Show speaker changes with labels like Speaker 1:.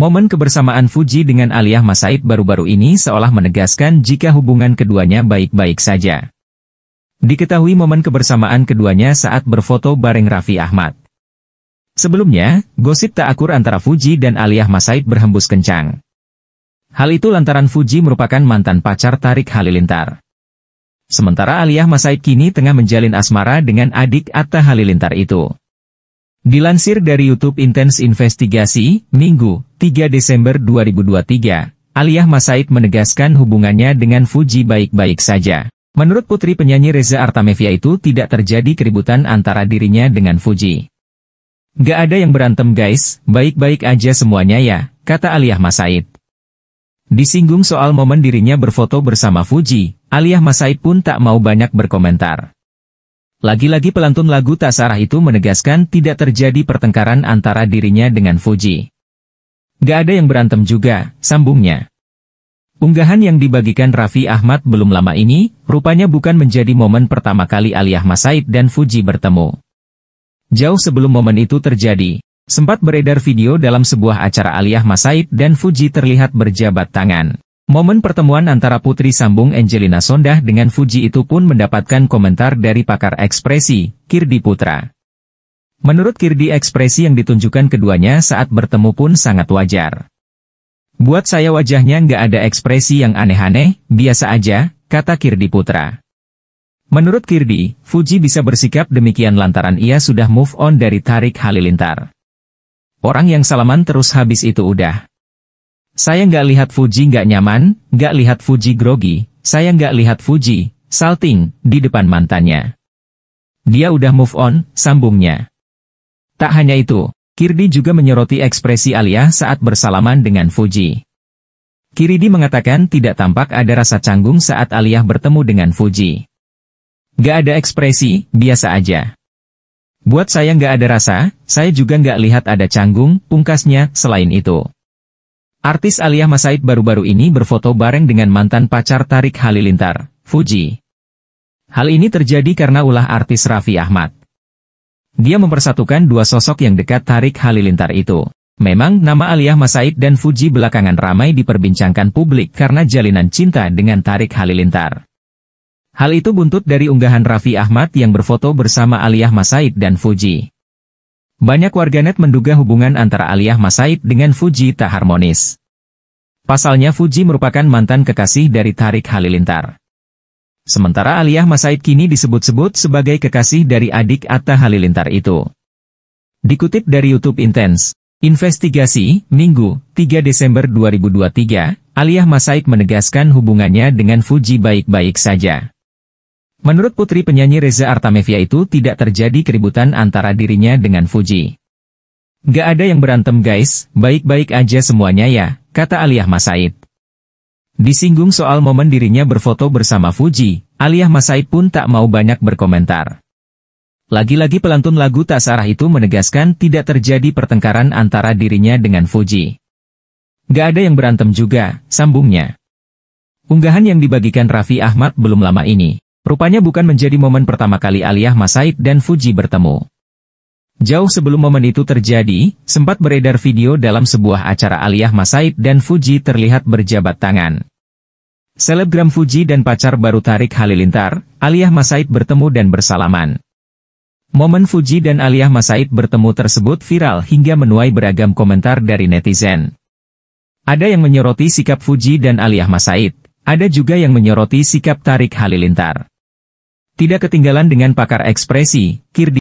Speaker 1: Momen kebersamaan Fuji dengan Aliyah Masaid baru-baru ini seolah menegaskan jika hubungan keduanya baik-baik saja. Diketahui momen kebersamaan keduanya saat berfoto bareng Raffi Ahmad. Sebelumnya, gosip tak akur antara Fuji dan Aliyah Masaid berhembus kencang. Hal itu lantaran Fuji merupakan mantan pacar Tarik Halilintar. Sementara Aliyah Masaid kini tengah menjalin asmara dengan adik Atta Halilintar itu. Dilansir dari YouTube Intense Investigasi, Minggu, 3 Desember 2023, Aliyah Masaid menegaskan hubungannya dengan Fuji baik-baik saja. Menurut putri penyanyi Reza Artamevia itu tidak terjadi keributan antara dirinya dengan Fuji. Gak ada yang berantem guys, baik-baik aja semuanya ya, kata Aliyah Masaid. Disinggung soal momen dirinya berfoto bersama Fuji, Aliyah Masaid pun tak mau banyak berkomentar. Lagi-lagi pelantun lagu Tasarah itu menegaskan tidak terjadi pertengkaran antara dirinya dengan Fuji. Gak ada yang berantem juga, sambungnya. Unggahan yang dibagikan Raffi Ahmad belum lama ini, rupanya bukan menjadi momen pertama kali Aliyah Masaid dan Fuji bertemu. Jauh sebelum momen itu terjadi, sempat beredar video dalam sebuah acara Aliyah Masaid dan Fuji terlihat berjabat tangan. Momen pertemuan antara Putri Sambung Angelina Sondah dengan Fuji itu pun mendapatkan komentar dari pakar ekspresi, Kirdi Putra. Menurut Kirdi ekspresi yang ditunjukkan keduanya saat bertemu pun sangat wajar. Buat saya wajahnya nggak ada ekspresi yang aneh-aneh, biasa aja, kata Kirdi Putra. Menurut Kirdi, Fuji bisa bersikap demikian lantaran ia sudah move on dari Tarik Halilintar. Orang yang salaman terus habis itu udah. Saya nggak lihat Fuji nggak nyaman, nggak lihat Fuji grogi, saya nggak lihat Fuji, salting, di depan mantannya. Dia udah move on, sambungnya. Tak hanya itu, Kirdi juga menyoroti ekspresi Alia saat bersalaman dengan Fuji. Kiridi mengatakan tidak tampak ada rasa canggung saat Alia bertemu dengan Fuji. Gak ada ekspresi, biasa aja. Buat saya gak ada rasa, saya juga gak lihat ada canggung, pungkasnya, selain itu. Artis Aliyah Masaid baru-baru ini berfoto bareng dengan mantan pacar Tarik Halilintar, Fuji. Hal ini terjadi karena ulah artis Raffi Ahmad. Dia mempersatukan dua sosok yang dekat Tarik Halilintar itu. Memang nama Aliyah Masaid dan Fuji belakangan ramai diperbincangkan publik karena jalinan cinta dengan Tarik Halilintar. Hal itu buntut dari unggahan Raffi Ahmad yang berfoto bersama Aliyah Masaid dan Fuji. Banyak warganet menduga hubungan antara Aliyah Masaid dengan Fuji tak harmonis. Pasalnya Fuji merupakan mantan kekasih dari Tarik Halilintar. Sementara Aliyah Masaid kini disebut-sebut sebagai kekasih dari adik Atta Halilintar itu. Dikutip dari YouTube Intense, Investigasi, Minggu, 3 Desember 2023, Aliyah Masaid menegaskan hubungannya dengan Fuji baik-baik saja. Menurut putri penyanyi Reza Artamevia itu tidak terjadi keributan antara dirinya dengan Fuji. Gak ada yang berantem guys, baik-baik aja semuanya ya, kata Aliyah Masaid. Disinggung soal momen dirinya berfoto bersama Fuji, Aliyah Masaid pun tak mau banyak berkomentar. Lagi-lagi pelantun lagu tak sarah itu menegaskan tidak terjadi pertengkaran antara dirinya dengan Fuji. Gak ada yang berantem juga, sambungnya. Unggahan yang dibagikan Raffi Ahmad belum lama ini, Rupanya bukan menjadi momen pertama kali Aliyah Masaid dan Fuji bertemu. Jauh sebelum momen itu terjadi, sempat beredar video dalam sebuah acara Aliyah Masaid dan Fuji terlihat berjabat tangan. Selebgram Fuji dan pacar baru Tarik Halilintar, Aliyah Masaid bertemu dan bersalaman. Momen Fuji dan Aliyah Masaid bertemu tersebut viral hingga menuai beragam komentar dari netizen. Ada yang menyoroti sikap Fuji dan Aliyah Masaid, ada juga yang menyoroti sikap Tarik Halilintar. Tidak ketinggalan dengan pakar ekspresi, Kirdi.